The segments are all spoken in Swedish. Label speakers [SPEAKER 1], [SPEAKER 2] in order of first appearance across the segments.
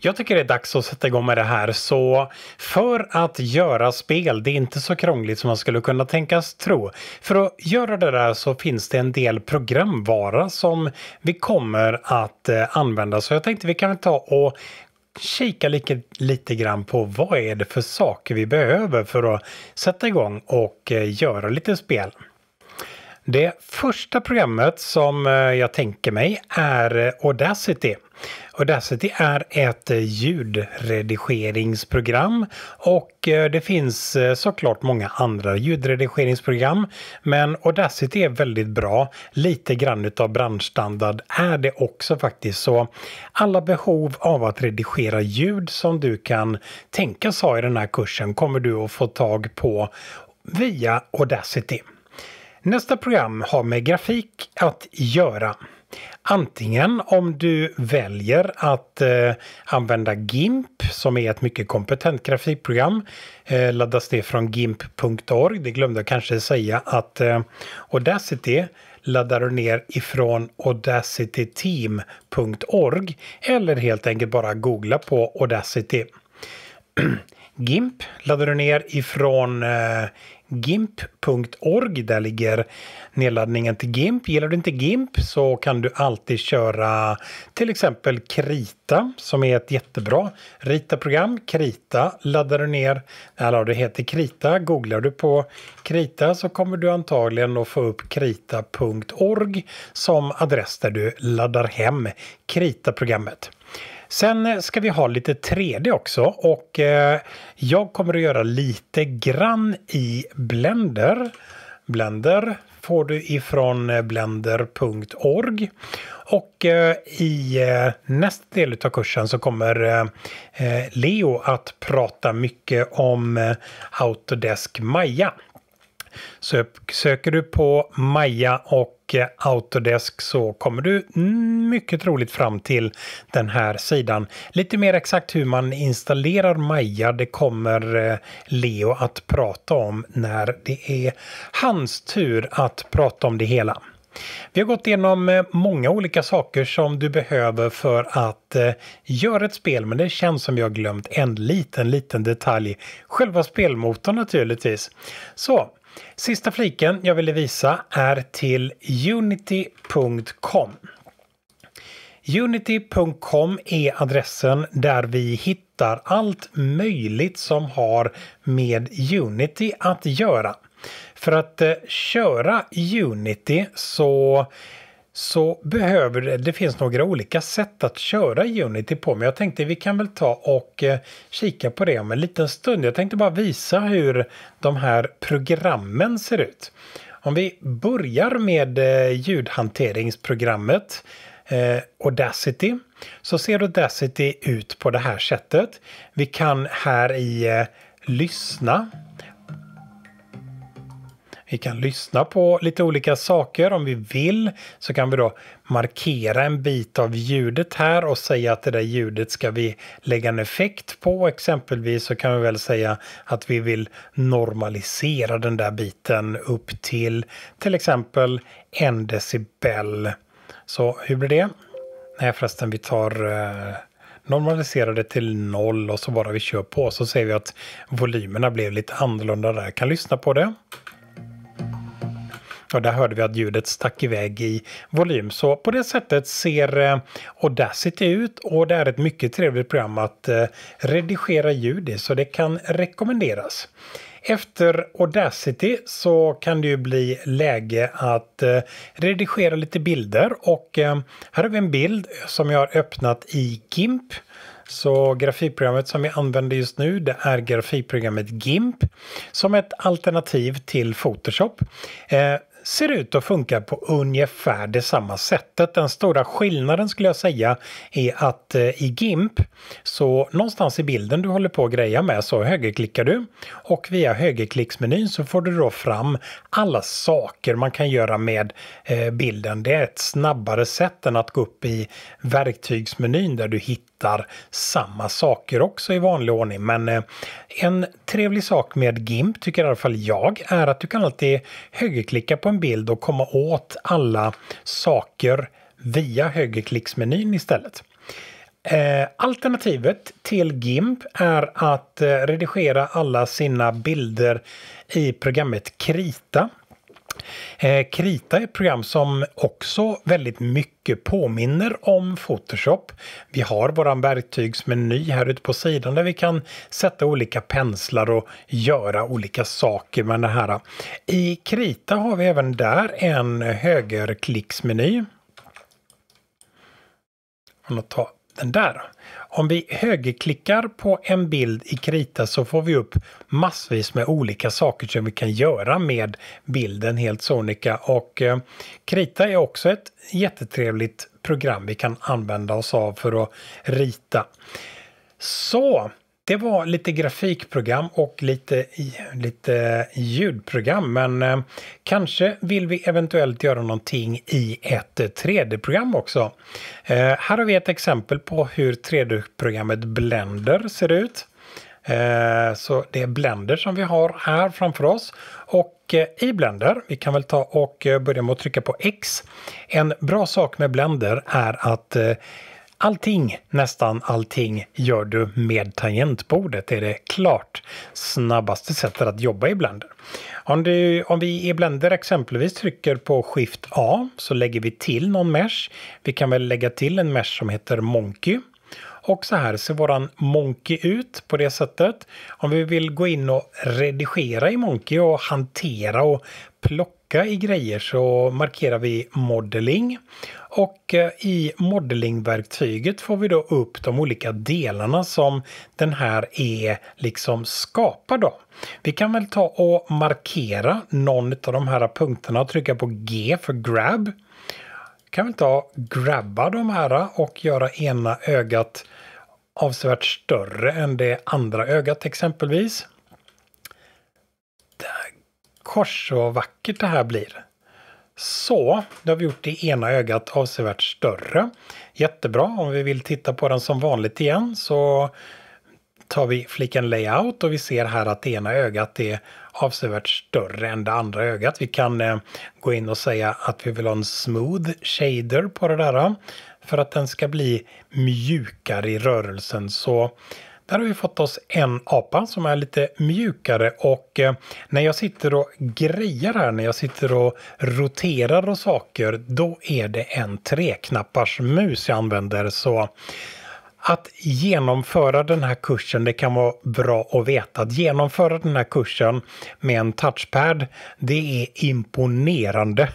[SPEAKER 1] Jag tycker det är dags att sätta igång med det här så för att göra spel, det är inte så krångligt som man skulle kunna tänkas tro. För att göra det där så finns det en del programvara som vi kommer att eh, använda så jag tänkte vi kan ta och kika lite, lite grann på vad är det för saker vi behöver för att sätta igång och eh, göra lite spel. Det första programmet som eh, jag tänker mig är eh, Audacity. Audacity är ett eh, ljudredigeringsprogram och det finns såklart många andra ljudredigeringsprogram men Audacity är väldigt bra. Lite grann utav branschstandard är det också faktiskt så alla behov av att redigera ljud som du kan tänkas ha i den här kursen kommer du att få tag på via Audacity. Nästa program har med grafik att göra. Antingen om du väljer att eh, använda GIMP som är ett mycket kompetent grafikprogram. Eh, laddas det från GIMP.org. Det glömde jag kanske säga att eh, Audacity laddar du ner ifrån audacityteam.org eller helt enkelt bara googla på Audacity. GIMP laddar du ner ifrån eh, GIMP.org. Där ligger nedladdningen till GIMP. Gillar du inte GIMP så kan du alltid köra till exempel Krita som är ett jättebra rita Krita laddar du ner, eller det heter Krita. Googlar du på Krita så kommer du antagligen att få upp krita.org som adress där du laddar hem Krita-programmet. Sen eh, ska vi ha lite 3D också och eh, jag kommer att göra lite grann i Blender. Blender får du ifrån eh, blender.org. Och i nästa del av kursen så kommer Leo att prata mycket om Autodesk Maya. Söker du på Maja och eh, Autodesk så kommer du mycket troligt fram till den här sidan. Lite mer exakt hur man installerar Maja det kommer eh, Leo att prata om när det är hans tur att prata om det hela. Vi har gått igenom eh, många olika saker som du behöver för att göra ett spel men det känns som vi har glömt en liten, liten detalj. Själva spelmotorn naturligtvis. Så Sista fliken jag ville visa är till unity.com. Unity.com är adressen där vi hittar allt möjligt som har med Unity att göra. För att eh, köra Unity så så behöver det, det finns några olika sätt att köra Unity på. Men jag tänkte vi kan väl ta och eh, kika på det om en liten stund. Jag tänkte bara visa hur de här programmen ser ut. Om vi börjar med eh, ljudhanteringsprogrammet eh, Audacity så ser Audacity ut på det här sättet. Vi kan här i eh, lyssna vi kan lyssna på lite olika saker om vi vill. Så kan vi då markera en bit av ljudet här och säga att det där ljudet ska vi lägga en effekt på. Exempelvis så kan vi väl säga att vi vill normalisera den där biten upp till till exempel en decibel. Så hur blir det? Nej förresten, vi tar eh, normalisera det till noll och så bara vi kör på så ser vi att volymerna blev lite annorlunda där. Jag kan lyssna på det. Och där hörde vi att ljudet stack iväg i volym. Så på det sättet ser eh, Audacity ut och det är ett mycket trevligt program att eh, redigera ljud i så det kan rekommenderas. Efter Audacity så kan det ju bli läge att eh, redigera lite bilder och här har vi en bild som jag har öppnat i GIMP. Så grafikprogrammet som vi använder just nu det är grafikprogrammet GIMP som ett alternativ till Photoshop ser ut att funka på ungefär det samma sättet. Den stora skillnaden skulle jag säga är att eh, i GIMP så någonstans i bilden du håller på att greja med så högerklickar du och via högerklicksmenyn så får du då fram alla saker man kan göra med eh, bilden. Det är ett snabbare sätt än att gå upp i verktygsmenyn där du hittar samma saker också i vanlig ordning. Men eh, en trevlig sak med GIMP tycker i alla fall jag är att du kan alltid högerklicka på en bild och komma åt alla saker via högerklicksmenyn istället. Eh, alternativet till GIMP är att eh, redigera alla sina bilder i programmet Krita Eh, Krita är ett program som också väldigt mycket påminner om Photoshop. Vi har vår verktygsmeny här ute på sidan där vi kan sätta olika penslar och göra olika saker med det här. I Krita har vi även där en högerklicksmeny. Och ta den där. Om vi högerklickar på en bild i krita så får vi upp massvis med olika saker som vi kan göra med bilden helt sonika och eh, krita är också ett jättetrevligt program vi kan använda oss av för att rita. Så det var lite grafikprogram och lite, lite ljudprogram, men eh, kanske vill vi eventuellt göra någonting i ett 3D-program också. Eh, här har vi ett exempel på hur 3D-programmet Blender ser ut. Eh, så det är Blender som vi har här framför oss. Och eh, i Blender, vi kan väl ta och eh, börja med att trycka på X. En bra sak med Blender är att eh, Allting, nästan allting, gör du med tangentbordet. Det är det klart snabbaste sättet att jobba i Blender. Om, du, om vi i Blender exempelvis trycker på Shift A så lägger vi till någon mesh. Vi kan väl lägga till en mesh som heter Monkey. Och så här ser våran Monkey ut på det sättet. Om vi vill gå in och redigera i Monkey och hantera och plocka vecka i grejer så markerar vi modeling. Och eh, i modelingverktyget får vi då upp de olika delarna som den här är liksom skapad av. Vi kan väl ta och markera någon av de här punkterna och trycka på G för grab. Vi kan väl ta och grabba de här och göra ena ögat avsevärt större än det andra ögat exempelvis kors så vackert det här blir. Så, nu har vi gjort det ena ögat avsevärt större. Jättebra, om vi vill titta på den som vanligt igen så tar vi fliken layout och vi ser här att det ena ögat är avsevärt större än det andra ögat. Vi kan eh, gå in och säga att vi vill ha en smooth shader på det där eh, för att den ska bli mjukare i rörelsen. Så där har vi fått oss en apa som är lite mjukare och eh, när jag sitter och grejar här, när jag sitter och roterar och saker, då är det en treknappars mus jag använder. Så att genomföra den här kursen, det kan vara bra att veta, att genomföra den här kursen med en touchpad, det är imponerande.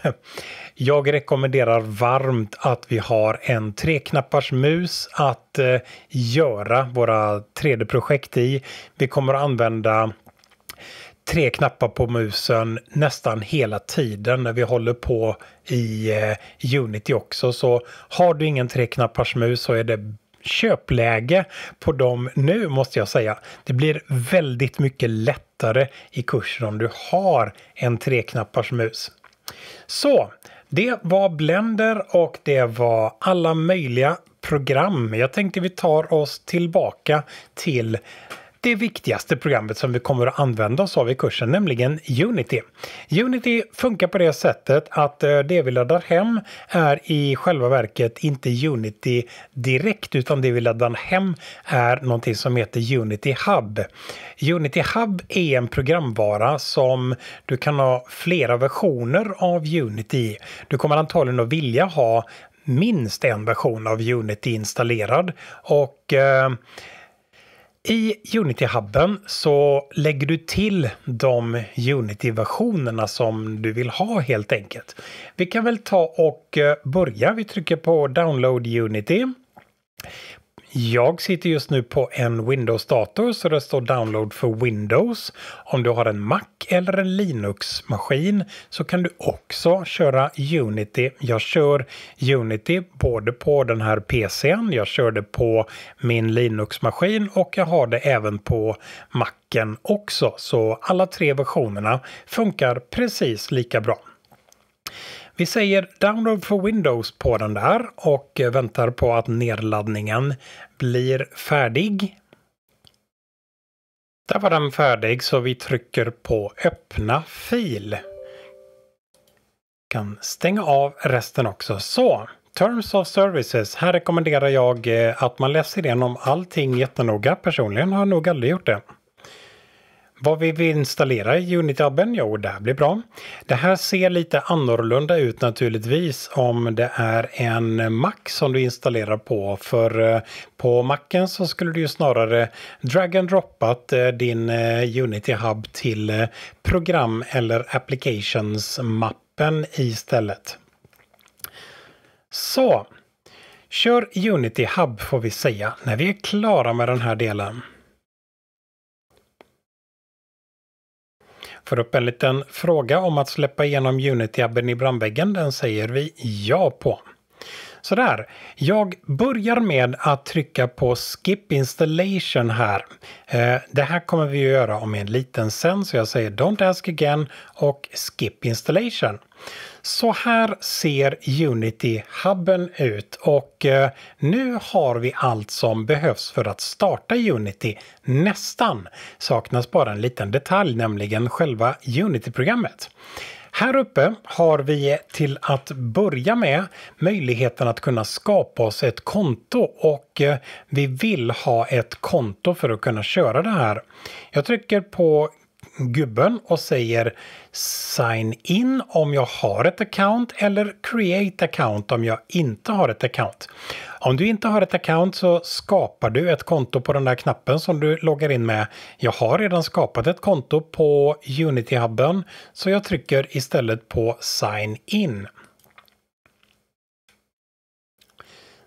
[SPEAKER 1] Jag rekommenderar varmt att vi har en treknappars mus att eh, göra våra 3D-projekt i. Vi kommer att använda tre knappar på musen nästan hela tiden när vi håller på i eh, Unity också. Så har du ingen treknappars mus så är det köpläge på dem nu måste jag säga. Det blir väldigt mycket lättare i kursen om du har en treknappars mus. Så, det var Blender och det var alla möjliga program. Jag tänkte vi tar oss tillbaka till det viktigaste programmet som vi kommer att använda oss av i kursen, nämligen Unity. Unity funkar på det sättet att eh, det vi laddar hem är i själva verket inte Unity direkt, utan det vi laddar hem är någonting som heter Unity Hub. Unity Hub är en programvara som du kan ha flera versioner av Unity. Du kommer antagligen att vilja ha minst en version av Unity installerad och eh, i Unity-hubben så lägger du till de Unity-versionerna som du vill ha helt enkelt. Vi kan väl ta och eh, börja. Vi trycker på Download Unity. Jag sitter just nu på en Windows-dator så det står download för Windows. Om du har en Mac eller en Linux-maskin så kan du också köra Unity. Jag kör Unity både på den här PCn, jag kör det på min Linux-maskin och jag har det även på Macen också. Så alla tre versionerna funkar precis lika bra. Vi säger download for Windows på den där och väntar på att nedladdningen blir färdig. Där var den färdig så vi trycker på öppna fil. Kan stänga av resten också. Så, Terms of Services. Här rekommenderar jag eh, att man läser igenom allting jättenoga. Personligen har jag nog aldrig gjort det. Vad vi vill installera i Unity-hubben? Jo, det här blir bra. Det här ser lite annorlunda ut naturligtvis om det är en Mac som du installerar på. För eh, på Macen så skulle du ju snarare drag and droppat eh, din eh, Unity-hub till program eller applications-mappen istället. Så, kör Unity Hub får vi säga när vi är klara med den här delen. får upp en liten fråga om att släppa igenom Unity-abben i brandväggen. Den säger vi ja på. Sådär, jag börjar med att trycka på Skip Installation här. Eh, det här kommer vi att göra om en liten sen, så jag säger Don't ask again och Skip Installation. Så här ser Unity-hubben ut och eh, nu har vi allt som behövs för att starta Unity, nästan. Saknas bara en liten detalj, nämligen själva Unity-programmet. Här uppe har vi till att börja med möjligheten att kunna skapa oss ett konto och eh, vi vill ha ett konto för att kunna köra det här. Jag trycker på gubben och säger sign in om jag har ett account eller create account om jag inte har ett account. Om du inte har ett account så skapar du ett konto på den där knappen som du loggar in med. Jag har redan skapat ett konto på Unity-hubben så jag trycker istället på sign in.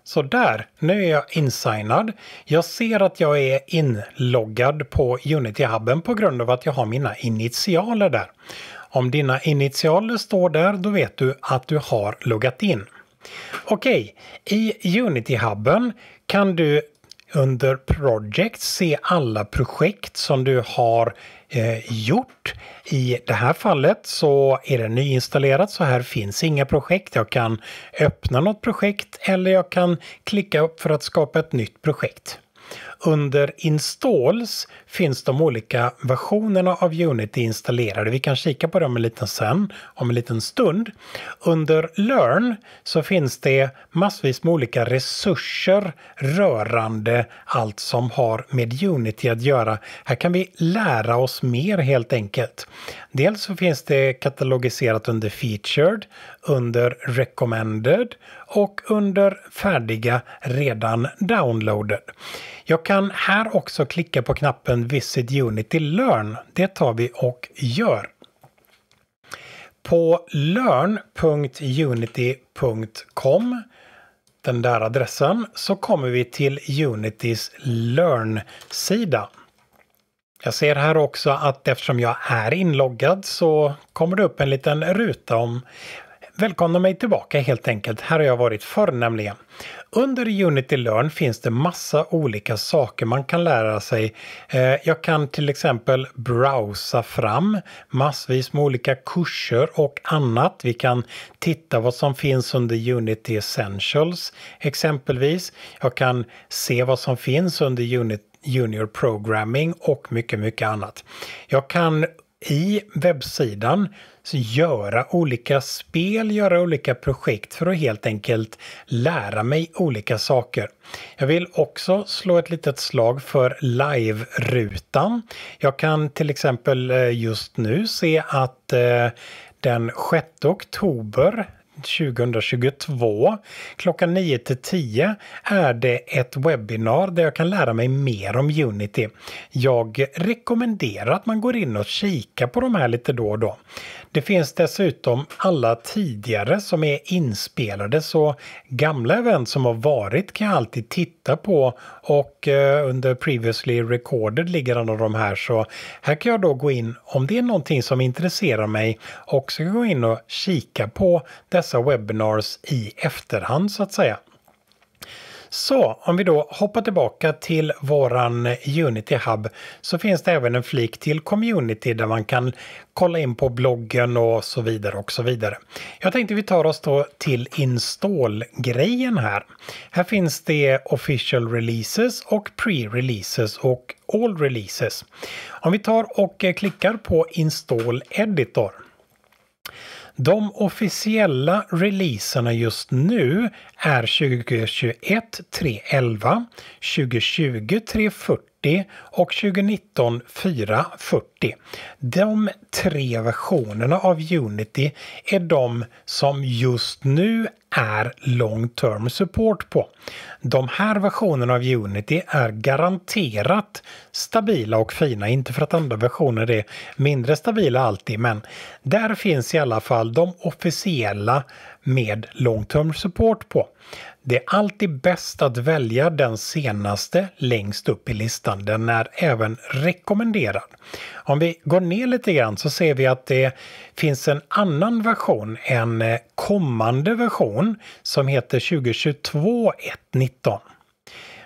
[SPEAKER 1] Så där, nu är jag insignad. Jag ser att jag är inloggad på Unity-hubben på grund av att jag har mina initialer där. Om dina initialer står där, då vet du att du har loggat in. Okej, i Unity-hubben kan du under Project se alla projekt som du har eh, gjort. I det här fallet så är det nyinstallerat så här finns inga projekt. Jag kan öppna något projekt eller jag kan klicka upp för att skapa ett nytt projekt. Under Installs finns de olika versionerna av Unity installerade. Vi kan kika på dem en liten sen, om en liten stund. Under Learn så finns det massvis med olika resurser rörande allt som har med Unity att göra. Här kan vi lära oss mer helt enkelt. Dels så finns det katalogiserat under Featured, under Recommended och under färdiga redan downloaded. Jag kan här också klicka på knappen Visit Unity Learn. Det tar vi och gör. På learn.unity.com den där adressen så kommer vi till Unitys Learn-sida. Jag ser här också att eftersom jag är inloggad så kommer det upp en liten ruta om Välkomna mig tillbaka helt enkelt. Här har jag varit förr nämligen. Under Unity Learn finns det massa olika saker man kan lära sig. Eh, jag kan till exempel browsa fram massvis med olika kurser och annat. Vi kan titta vad som finns under Unity Essentials exempelvis. Jag kan se vad som finns under Junior Programming och mycket, mycket annat. Jag kan i webbsidan göra olika spel, göra olika projekt för att helt enkelt lära mig olika saker. Jag vill också slå ett litet slag för live-rutan. Jag kan till exempel eh, just nu se att eh, den 6 oktober 2022. Klockan 9 till 10 är det ett webbinar där jag kan lära mig mer om Unity. Jag rekommenderar att man går in och kikar på de här lite då och då. Det finns dessutom alla tidigare som är inspelade så gamla event som har varit kan jag alltid titta på och eh, under previously recorded ligger en av de här så här kan jag då gå in om det är någonting som intresserar mig också gå in och kika på dessa webinars i efterhand så att säga. Så om vi då hoppar tillbaka till våran Unity Hub så finns det även en flik till Community där man kan kolla in på bloggen och så vidare och så vidare. Jag tänkte vi tar oss då till install-grejen här. Här finns det official releases och pre-releases och all releases. Om vi tar och klickar på install editor de officiella releaserna just nu är 2021 311, 2020 340 och 2019 440. De tre versionerna av Unity är de som just nu är long term support på. De här versionerna av Unity är garanterat stabila och fina, inte för att andra versioner är mindre stabila alltid, men där finns i alla fall de officiella med long term support på. Det är alltid bäst att välja den senaste längst upp i listan. Den är även rekommenderad. Om vi går ner lite grann så ser vi att det finns en annan version, en eh, kommande version som heter 2022.119.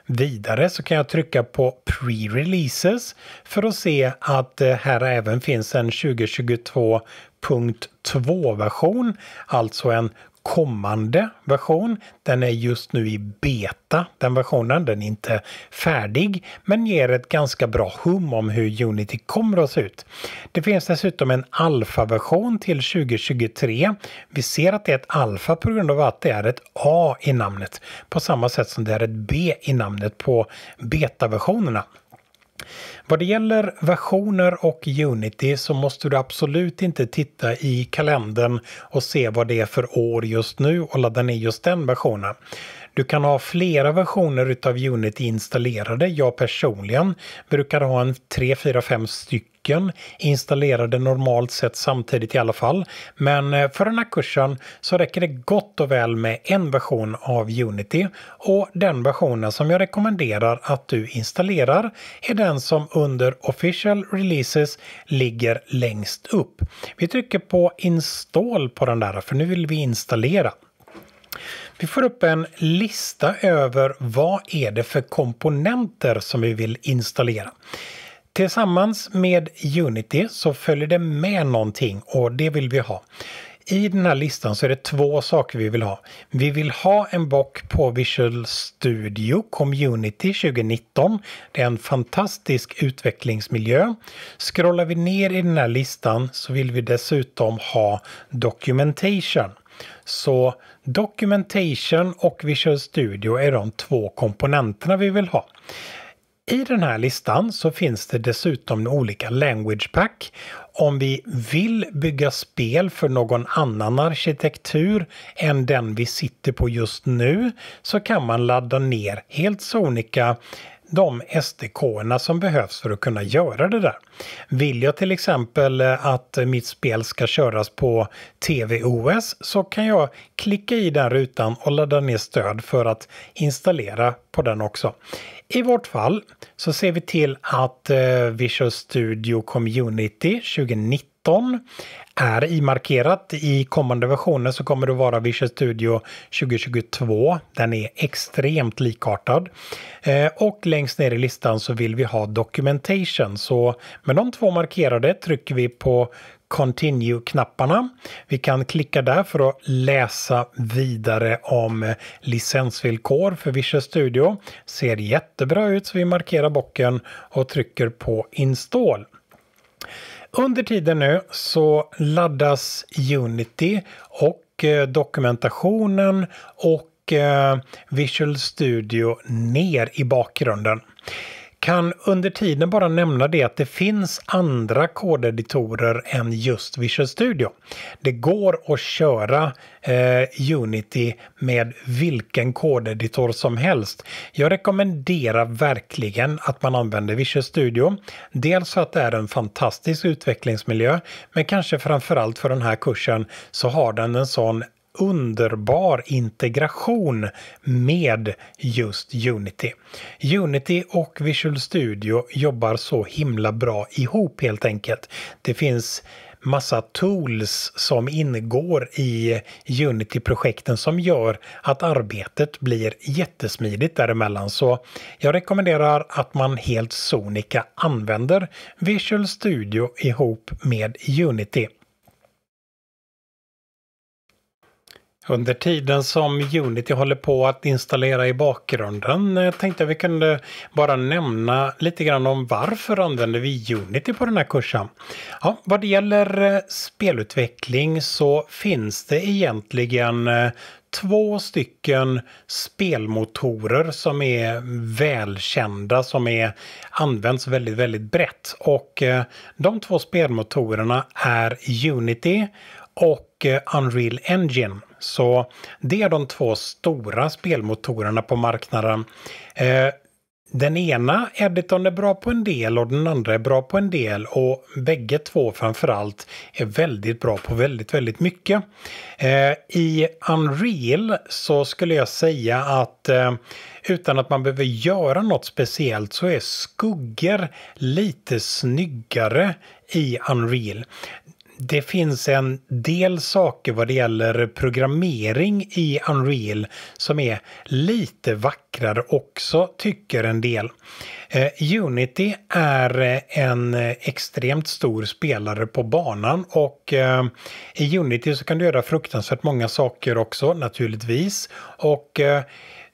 [SPEAKER 1] Vidare så kan jag trycka på Pre-releases för att se att eh, här även finns en 2022.2-version, alltså en kommande version. Den är just nu i beta, den versionen. Den är inte färdig, men ger ett ganska bra hum om hur Unity kommer att se ut. Det finns dessutom en alfa-version till 2023. Vi ser att det är ett alfa på grund av att det är ett A i namnet, på samma sätt som det är ett B i namnet på beta-versionerna. Vad det gäller versioner och Unity så måste du absolut inte titta i kalendern och se vad det är för år just nu och ladda ner just den versionen. Du kan ha flera versioner utav Unity installerade. Jag personligen brukar ha en 3, 4, 5 stycken installerade normalt sett samtidigt i alla fall. Men eh, för den här kursen så räcker det gott och väl med en version av Unity och den versionen som jag rekommenderar att du installerar är den som under Official Releases ligger längst upp. Vi trycker på Install på den där för nu vill vi installera. Vi får upp en lista över vad är det för komponenter som vi vill installera. Tillsammans med Unity så följer det med någonting och det vill vi ha. I den här listan så är det två saker vi vill ha. Vi vill ha en bock på Visual Studio Community 2019. Det är en fantastisk utvecklingsmiljö. Scrollar vi ner i den här listan så vill vi dessutom ha Documentation. Så Documentation och Visual Studio är de två komponenterna vi vill ha. I den här listan så finns det dessutom olika language pack. Om vi vill bygga spel för någon annan arkitektur än den vi sitter på just nu så kan man ladda ner helt sonika de SDK-erna som behövs för att kunna göra det där. Vill jag till exempel eh, att mitt spel ska köras på TVOS så kan jag klicka i den rutan och ladda ner stöd för att installera på den också. I vårt fall så ser vi till att eh, Visual Studio Community 2019 13 är imarkerat. I kommande versioner så kommer det vara Visual Studio 2022. Den är extremt likartad. Eh, och längst ner i listan så vill vi ha Documentation. Så med de två markerade trycker vi på Continue-knapparna. Vi kan klicka där för att läsa vidare om eh, licensvillkor för Visual Studio. Ser jättebra ut så vi markerar bocken och trycker på Install. Under tiden nu så laddas Unity och eh, dokumentationen och eh, Visual Studio ner i bakgrunden kan under tiden bara nämna det att det finns andra kodeditorer än just Visual Studio. Det går att köra eh, Unity med vilken kodeditor som helst. Jag rekommenderar verkligen att man använder Visual Studio. Dels för att det är en fantastisk utvecklingsmiljö, men kanske framförallt för den här kursen så har den en sån underbar integration med just Unity. Unity och Visual Studio jobbar så himla bra ihop helt enkelt. Det finns massa tools som ingår i Unity-projekten som gör att arbetet blir jättesmidigt däremellan. Så jag rekommenderar att man helt sonika använder Visual Studio ihop med Unity. Under tiden som Unity håller på att installera i bakgrunden eh, tänkte jag vi kunde bara nämna lite grann om varför använder vi Unity på den här kursen. Ja, vad det gäller eh, spelutveckling så finns det egentligen eh, två stycken spelmotorer som är välkända, som är, används väldigt, väldigt brett. Och de två spelmotorerna är Unity och Unreal Engine. Så det är de två stora spelmotorerna på marknaden. Eh, den ena Editon är bra på en del och den andra är bra på en del och bägge två framförallt är väldigt bra på väldigt, väldigt mycket. Eh, I Unreal så skulle jag säga att eh, utan att man behöver göra något speciellt så är skuggor lite snyggare i Unreal det finns en del saker vad det gäller programmering i Unreal som är lite vackrare också, tycker en del. Eh, Unity är eh, en extremt stor spelare på banan och eh, i Unity så kan du göra fruktansvärt många saker också naturligtvis. Och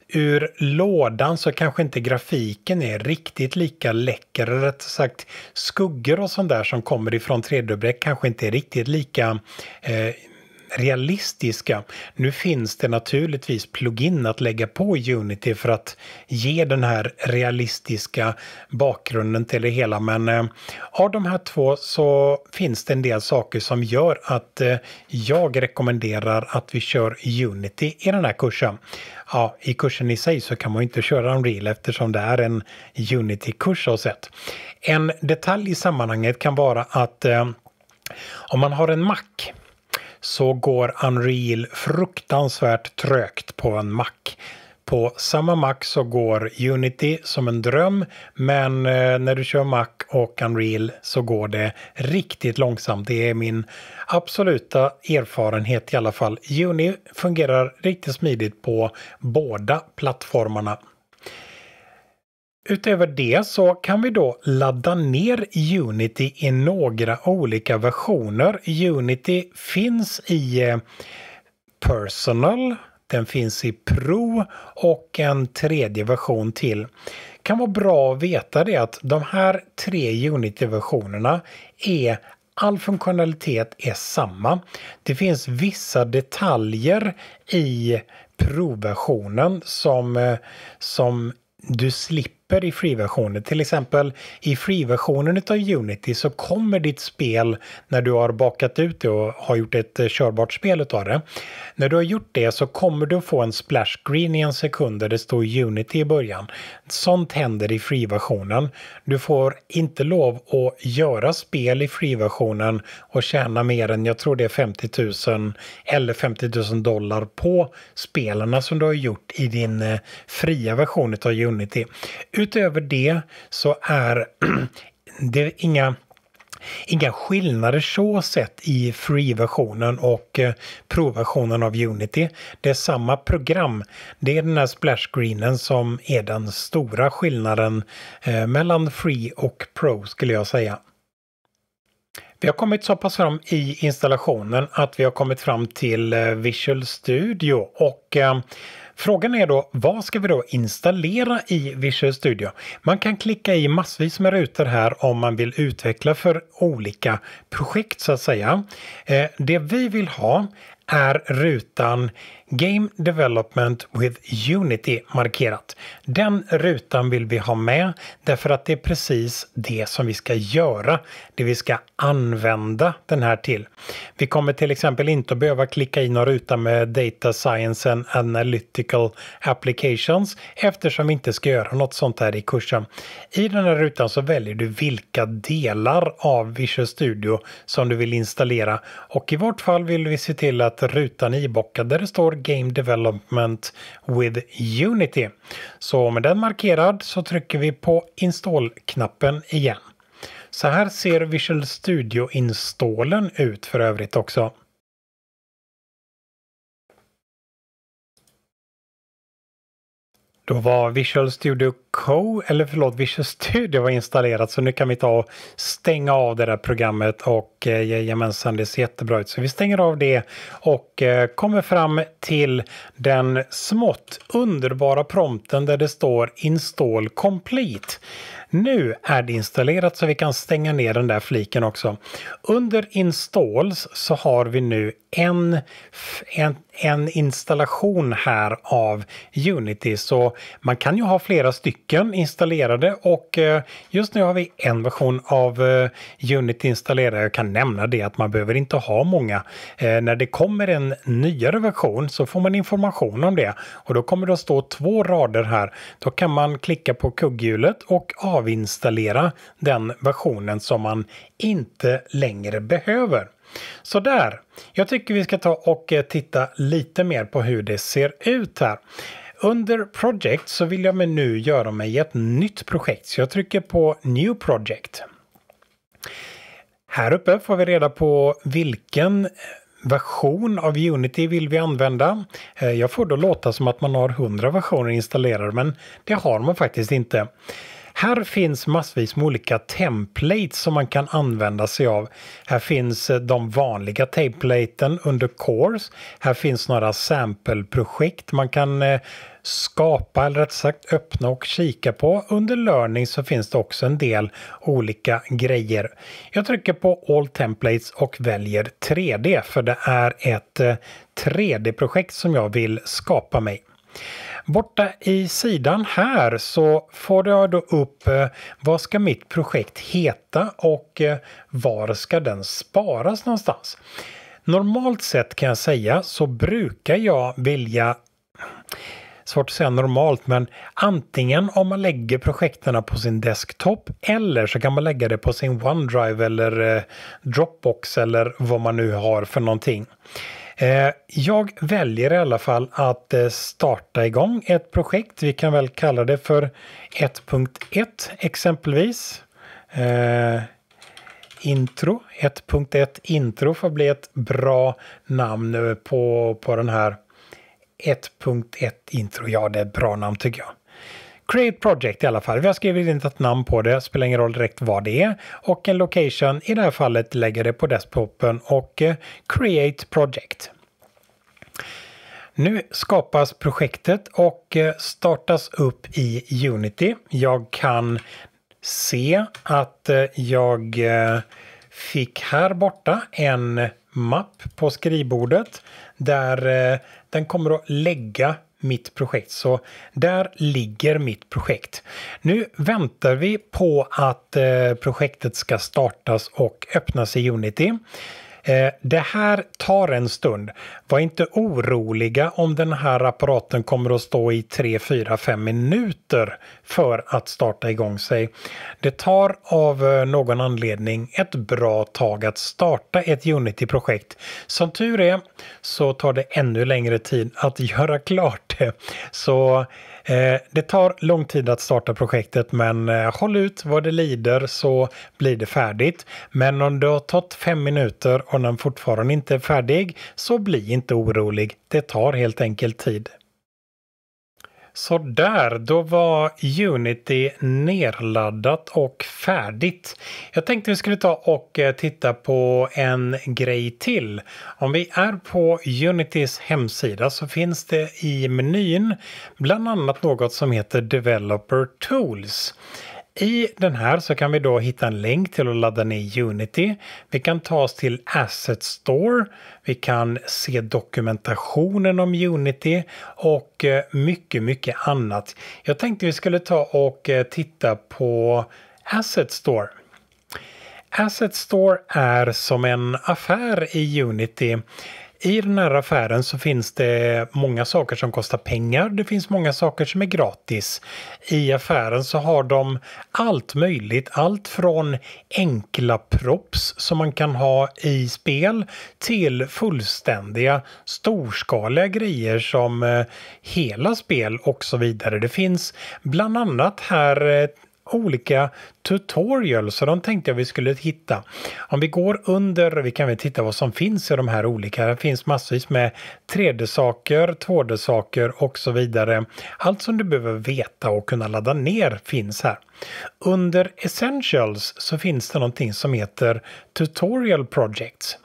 [SPEAKER 1] ur lådan så kanske inte grafiken är riktigt lika läcker. Eller rätt sagt, skuggor och sånt där som kommer ifrån 3D-däck kanske inte är riktigt lika eh, realistiska. Nu finns det naturligtvis plugin att lägga på Unity för att ge den här realistiska bakgrunden till det hela. Men eh, av de här två så finns det en del saker som gör att eh, jag rekommenderar att vi kör Unity i den här kursen. Ja, i kursen i sig så kan man ju inte köra Unreal eftersom det är en Unity-kurs och sett. En detalj i sammanhanget kan vara att eh, om man har en Mac så går Unreal fruktansvärt trögt på en Mac. På samma Mac så går Unity som en dröm, men eh, när du kör Mac och Unreal så går det riktigt långsamt. Det är min absoluta erfarenhet i alla fall. Unity fungerar riktigt smidigt på båda plattformarna. Utöver det så kan vi då ladda ner Unity i några olika versioner. Unity finns i eh, Personal, den finns i Pro och en tredje version till. kan vara bra att veta det att de här tre Unity-versionerna är all funktionalitet är samma. Det finns vissa detaljer i Pro-versionen som, eh, som du slipper släpper i free-versionen. Till exempel i free-versionen av Unity så kommer ditt spel när du har bakat ut det och har gjort ett eh, körbart spel av det. När du har gjort det så kommer du få en splash screen i en sekund där det står Unity i början. Sånt händer i free-versionen. Du får inte lov att göra spel i free-versionen och tjäna mer än, jag tror det är 50 000 eller 50 000 dollar på spelarna som du har gjort i din eh, fria version av Unity utöver det så är det inga inga skillnader så sett i free-versionen och eh, pro-versionen av Unity. Det är samma program. Det är den här splash-screenen som är den stora skillnaden eh, mellan free och pro skulle jag säga. Vi har kommit så pass fram i installationen att vi har kommit fram till eh, Visual Studio och Frågan är då, vad ska vi då installera i Visual Studio? Man kan klicka i massvis med rutor här om man vill utveckla för olika projekt så att säga. Eh, det vi vill ha är rutan Game Development with Unity markerat. Den rutan vill vi ha med därför att det är precis det som vi ska göra. Det vi ska använda den här till. Vi kommer till exempel inte att behöva klicka i någon ruta med Data Science and Analytical Applications eftersom vi inte ska göra något sånt här i kursen. I den här rutan så väljer du vilka delar av Visual Studio som du vill installera och i vårt fall vill vi se till att rutan är ibockad där det står Game Development with Unity. Så med den markerad så trycker vi på install-knappen igen. Så här ser Visual Studio-installen ut för övrigt också. Då var Visual Studio Co, eller förlåt, Visual Studio var installerat så nu kan vi ta och stänga av det där programmet och eh, jajamensan, det ser jättebra ut. Så vi stänger av det och eh, kommer fram till den smått underbara prompten där det står Install Complete. Nu är det installerat så vi kan stänga ner den där fliken också. Under installs så har vi nu en, en, en installation här av Unity så man kan ju ha flera stycken installerade och eh, just nu har vi en version av eh, Unity installerad. Jag kan nämna det att man behöver inte ha många. Eh, när det kommer en nyare version så får man information om det och då kommer det att stå två rader här. Då kan man klicka på kugghjulet och avsluta avinstallera den versionen som man inte längre behöver. Så där. Jag tycker vi ska ta och eh, titta lite mer på hur det ser ut här. Under Project så vill jag mig nu göra mig ett nytt projekt så jag trycker på New Project. Här uppe får vi reda på vilken eh, version av Unity vill vi använda. Eh, jag får då låta som att man har 100 versioner installerade men det har man faktiskt inte. Här finns massvis med olika templates som man kan använda sig av. Här finns eh, de vanliga templaten under Course. Här finns några sampleprojekt man kan eh, skapa eller rätt sagt öppna och kika på. Under Learning så finns det också en del olika grejer. Jag trycker på All Templates och väljer 3D för det är ett 3D-projekt eh, som jag vill skapa mig borta i sidan här så får jag då upp eh, vad ska mitt projekt heta och eh, var ska den sparas någonstans? Normalt sett kan jag säga så brukar jag vilja svårt att säga normalt, men antingen om man lägger projekten på sin desktop eller så kan man lägga det på sin OneDrive eller eh, Dropbox eller vad man nu har för någonting. Eh, jag väljer i alla fall att eh, starta igång ett projekt. Vi kan väl kalla det för 1.1 exempelvis. Eh, intro 1.1 intro får bli ett bra namn på, på den här 1.1 intro. Ja, det är ett bra namn tycker jag. Create Project i alla fall. Vi har skrivit in ett namn på det, spelar ingen roll direkt vad det är. Och en location, i det här fallet lägger det på desktopen och eh, Create Project. Nu skapas projektet och eh, startas upp i Unity. Jag kan se att eh, jag fick här borta en mapp på skrivbordet där den kommer att lägga mitt projekt. Så där ligger mitt projekt. Nu väntar vi på att eh, projektet ska startas och öppnas i Unity. Eh, det här tar en stund. Var inte oroliga om den här apparaten kommer att stå i 3, 4, 5 minuter för att starta igång sig. Det tar av eh, någon anledning ett bra tag att starta ett Unity-projekt. Som tur är så tar det ännu längre tid att göra klart det. Så Eh, det tar lång tid att starta projektet men eh, håll ut vad det lider så blir det färdigt. Men om det har tagit fem minuter och den fortfarande inte är färdig så bli inte orolig. Det tar helt enkelt tid. Så där, då var Unity nerladdat och färdigt. Jag tänkte vi skulle ta och eh, titta på en grej till. Om vi är på Unitys hemsida så finns det i menyn bland annat något som heter Developer Tools. I den här så kan vi då hitta en länk till att ladda ner Unity. Vi kan ta oss till Asset Store. Vi kan se dokumentationen om Unity och eh, mycket, mycket annat. Jag tänkte vi skulle ta och eh, titta på Asset Store. Asset Store är som en affär i Unity i den här affären så finns det många saker som kostar pengar. Det finns många saker som är gratis. I affären så har de allt möjligt. Allt från enkla props som man kan ha i spel till fullständiga storskaliga grejer som eh, hela spel och så vidare. Det finns bland annat här eh, olika tutorials så de tänkte jag vi skulle hitta. Om vi går under, vi kan väl titta vad som finns i de här olika, det finns massvis med 3D-saker, 2D-saker och så vidare. Allt som du behöver veta och kunna ladda ner finns här. Under Essentials så finns det någonting som heter Tutorial Projects.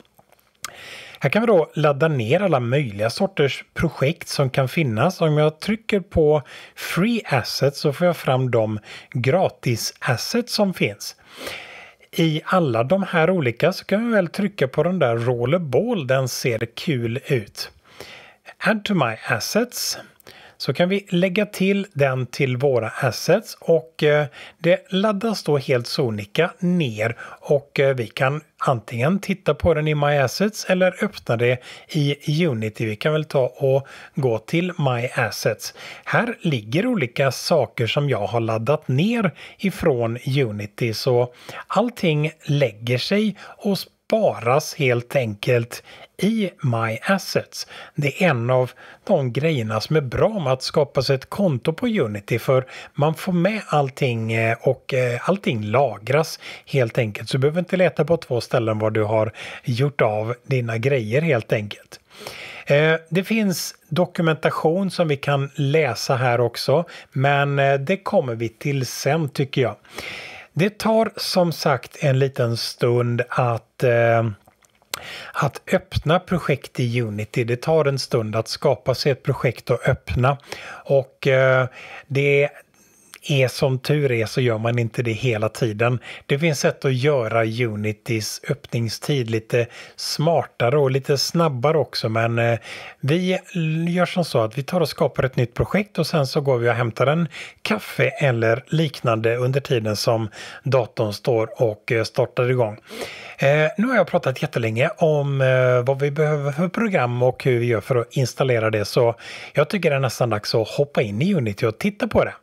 [SPEAKER 1] Här kan vi då ladda ner alla möjliga sorters projekt som kan finnas. Om jag trycker på Free Assets så får jag fram de gratis assets som finns. I alla de här olika så kan vi väl trycka på den där Rollerball, den ser kul ut. Add to my assets så kan vi lägga till den till våra assets och eh, det laddas då helt sonika ner och eh, vi kan antingen titta på den i My Assets eller öppna det i Unity. Vi kan väl ta och gå till My Assets. Här ligger olika saker som jag har laddat ner ifrån Unity så allting lägger sig och sparas helt enkelt i My Assets. Det är en av de grejerna som är bra med att skapa sig ett konto på Unity för man får med allting eh, och eh, allting lagras helt enkelt. Så du behöver inte leta på två ställen var du har gjort av dina grejer helt enkelt. Eh, det finns dokumentation som vi kan läsa här också men det kommer vi till sen tycker jag. Det tar som sagt en liten stund att eh, att öppna projekt i Unity, det tar en stund att skapa sig ett projekt och öppna. Och eh, det, är som tur är så gör man inte det hela tiden. Det finns sätt att göra Unitys öppningstid lite smartare och lite snabbare också men eh, vi gör som så att vi tar och skapar ett nytt projekt och sen så går vi och hämtar en kaffe eller liknande under tiden som datorn står och eh, startar igång. Eh, nu har jag pratat jättelänge om vad vi behöver för program och hur vi gör för att installera det så jag tycker det är nästan dags att hoppa in i Unity och titta på det.